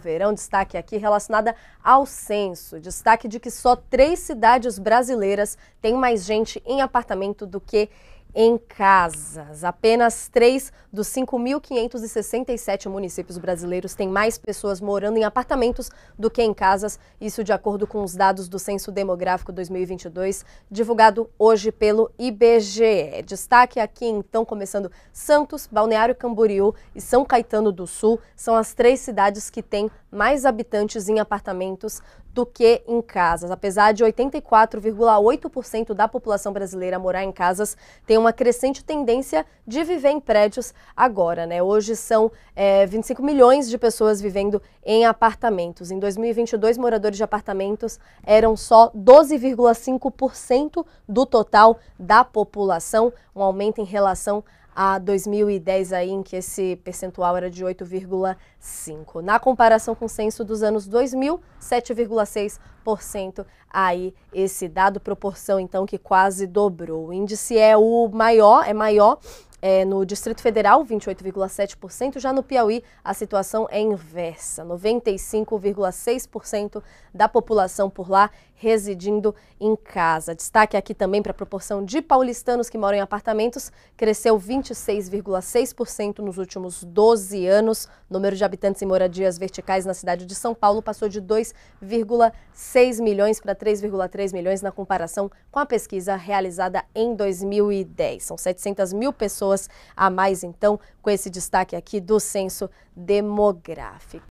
Verão, destaque aqui relacionada ao censo. Destaque de que só três cidades brasileiras têm mais gente em apartamento do que em casas. Apenas 3 dos 5.567 municípios brasileiros têm mais pessoas morando em apartamentos do que em casas, isso de acordo com os dados do Censo Demográfico 2022, divulgado hoje pelo IBGE. Destaque aqui, então, começando Santos, Balneário Camboriú e São Caetano do Sul, são as três cidades que têm mais habitantes em apartamentos do que em casas. Apesar de 84,8% da população brasileira morar em casas, tem uma crescente tendência de viver em prédios agora. Né? Hoje são é, 25 milhões de pessoas vivendo em apartamentos. Em 2022, moradores de apartamentos eram só 12,5% do total da população, um aumento em relação a 2010 aí em que esse percentual era de 8,5. Na comparação com o censo dos anos 2000, 7,6% aí esse dado proporção então que quase dobrou. O índice é o maior, é maior é, no Distrito Federal, 28,7%. Já no Piauí, a situação é inversa: 95,6% da população por lá residindo em casa. Destaque aqui também para a proporção de paulistanos que moram em apartamentos, cresceu 26,6% nos últimos 12 anos. O número de habitantes em moradias verticais na cidade de São Paulo passou de 2,6 milhões para 3,3 milhões na comparação com a pesquisa realizada em 2010. São 700 mil pessoas pessoas a mais, então, com esse destaque aqui do censo demográfico.